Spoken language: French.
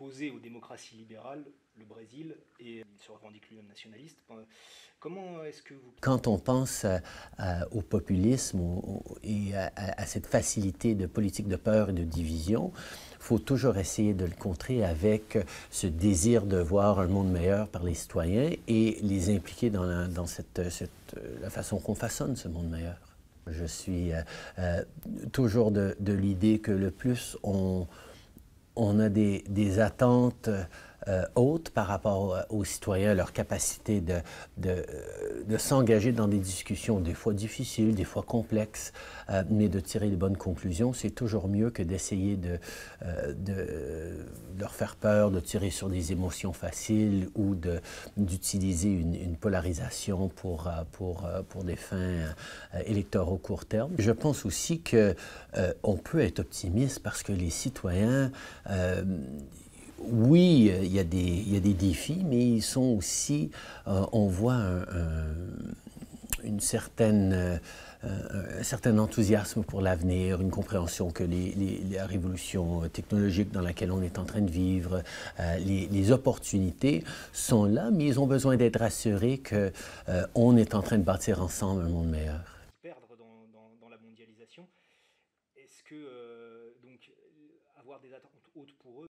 opposé aux démocraties libérales, le Brésil, et il se revendique lui-même nationaliste. Ben, comment est-ce que vous... Quand on pense euh, euh, au populisme et à, cette facilité de politique de peur et de division, faut toujours essayer de le contrer avec ce désir de voir un monde meilleur par les citoyens et les impliquer dans la, dans cette, euh, la façon qu'on façonne ce monde meilleur. Je suis toujours de l'idée que le plus on, on a des, attentes euh, hautes par rapport euh, aux citoyens, leur capacité de, euh, de, s'engager dans des discussions, des fois difficiles, des fois complexes, mais de tirer de bonnes conclusions, c'est toujours mieux que d'essayer de, de de leur faire peur, de tirer sur des émotions faciles ou d'utiliser une, polarisation pour, euh, pour, euh, pour des fins euh, au court terme. Je pense aussi qu'on on peut être optimiste parce que les citoyens... oui, il y, a des, il y, a des, défis, mais ils sont aussi, on voit un une certaine, euh, euh, un certain enthousiasme pour l'avenir, une compréhension que la révolution technologique dans laquelle on est en train de vivre, euh, les, opportunités sont là, mais ils ont besoin d'être rassurés qu'on on est en train de bâtir ensemble un monde meilleur. Perdre la mondialisation, est-ce que avoir des attentes hautes pour eux